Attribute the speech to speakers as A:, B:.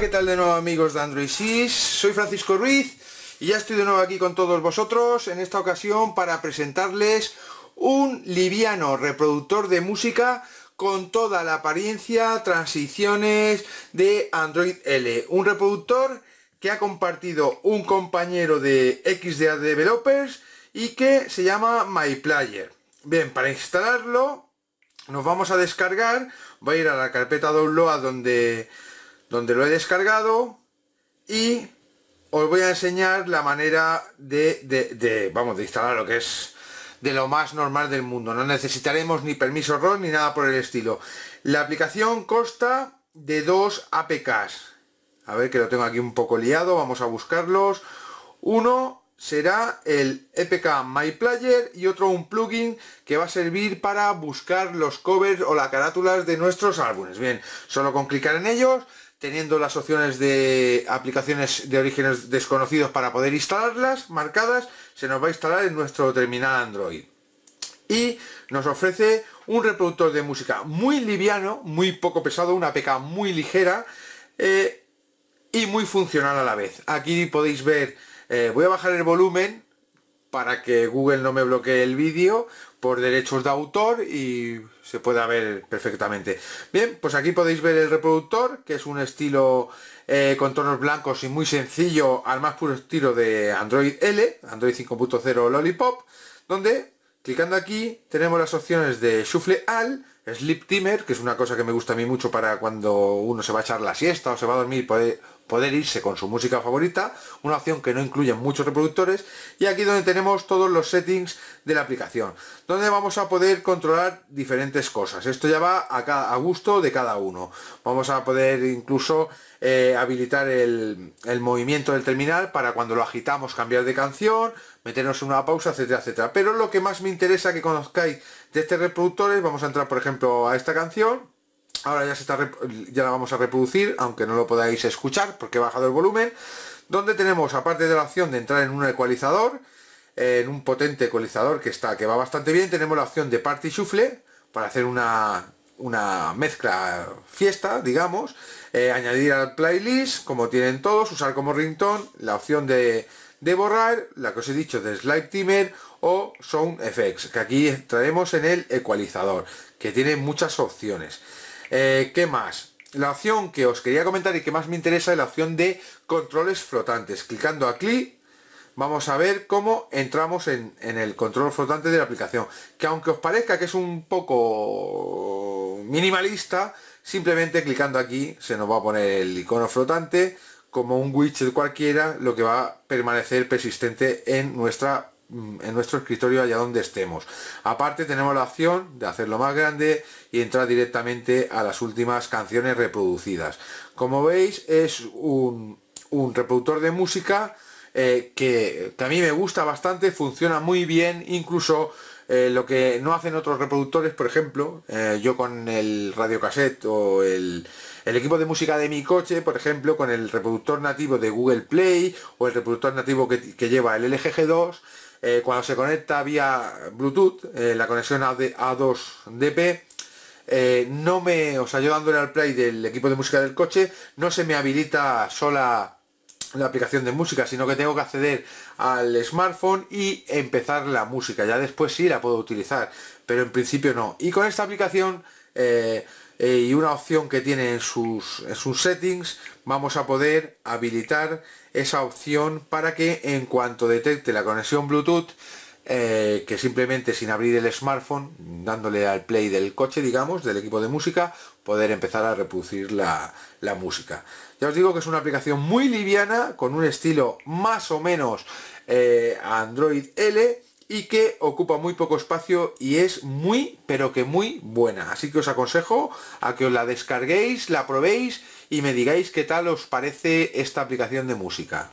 A: ¿qué tal de nuevo amigos de Android 6? Soy Francisco Ruiz y ya estoy de nuevo aquí con todos vosotros en esta ocasión para presentarles un liviano reproductor de música con toda la apariencia, transiciones de Android L. Un reproductor que ha compartido un compañero de XDA Developers y que se llama MyPlayer. Bien, para instalarlo nos vamos a descargar, voy a ir a la carpeta download donde donde lo he descargado y os voy a enseñar la manera de, vamos, de instalar lo que es de lo más normal del mundo. No necesitaremos ni permiso ROM ni nada por el estilo. La aplicación consta de dos APKs. A ver que lo tengo aquí un poco liado, vamos a buscarlos. Uno será el EPK My Player y otro un plugin que va a servir para buscar los covers o las carátulas de nuestros álbumes. Bien, solo con clicar en ellos teniendo las opciones de aplicaciones de orígenes desconocidos para poder instalarlas marcadas, se nos va a instalar en nuestro terminal Android. Y nos ofrece un reproductor de música muy liviano, muy poco pesado, una PK muy ligera eh, y muy funcional a la vez. Aquí podéis ver, eh, voy a bajar el volumen para que Google no me bloquee el vídeo por derechos de autor y se pueda ver perfectamente. Bien, pues aquí podéis ver el reproductor, que es un estilo eh, con tonos blancos y muy sencillo, al más puro estilo de Android L, Android 5.0 Lollipop, donde clicando aquí tenemos las opciones de Shuffle Al, Sleep Timer, que es una cosa que me gusta a mí mucho para cuando uno se va a echar la siesta o se va a dormir, puede poder irse con su música favorita, una opción que no incluye muchos reproductores, y aquí donde tenemos todos los settings de la aplicación, donde vamos a poder controlar diferentes cosas. Esto ya va a, cada, gusto de cada uno. Vamos a poder incluso eh, habilitar el, movimiento del terminal para cuando lo agitamos cambiar de canción, meternos en una pausa, etcétera, etcétera. Pero lo que más me interesa que conozcáis de este reproductor es, vamos a entrar por ejemplo a esta canción, ahora ya está la vamos a reproducir aunque no lo podáis escuchar porque he bajado el volumen donde tenemos aparte de la opción de entrar en un ecualizador en un potente ecualizador que está que va bastante bien tenemos la opción de party shuffle para hacer una mezcla fiesta digamos eh, añadir al playlist como tienen todos usar como ringtone la opción de, de borrar la que os he dicho de slide timer o sound effects que aquí traemos en el ecualizador que tiene muchas opciones eh, ¿Qué más? La opción que os quería comentar y que más me interesa es la opción de controles flotantes. Clicando aquí vamos a ver cómo entramos en, en el control flotante de la aplicación. Que aunque os parezca que es un poco minimalista, simplemente clicando aquí se nos va a poner el icono flotante como un widget cualquiera, lo que va a permanecer persistente en nuestra Mm, en nuestro escritorio allá donde estemos. Aparte tenemos la opción de hacerlo más grande y entrar directamente a las últimas canciones reproducidas. Como veis es un, reproductor de música eh, que, a mí me gusta bastante, funciona muy bien, incluso eh, lo que no hacen otros reproductores, por ejemplo, eh, yo con el radio cassette o el, equipo de música de mi coche, por ejemplo, con el reproductor nativo de Google Play o el reproductor nativo que, que lleva el LG G2, eh, cuando se conecta vía Bluetooth, eh, la conexión A2DP, eh, no me, o sea, yo dándole al play del equipo de música del coche, no se me habilita sola la aplicación de música, sino que tengo que acceder al smartphone y empezar la música. Ya después sí la puedo utilizar, pero en principio no. Y con esta aplicación... Eh, y una opción que tiene en sus, settings vamos a poder habilitar esa opción para que en cuanto detecte la conexión Bluetooth eh, que simplemente sin abrir el smartphone, dándole al play del coche, digamos, del equipo de música, poder empezar a reproducir la, música. Ya os digo que es una aplicación muy liviana, con un estilo más o menos eh, Android L, y que ocupa muy poco espacio y es muy, pero que muy buena. Así que os aconsejo a que os la descarguéis, la probéis y me digáis qué tal os parece esta aplicación de música.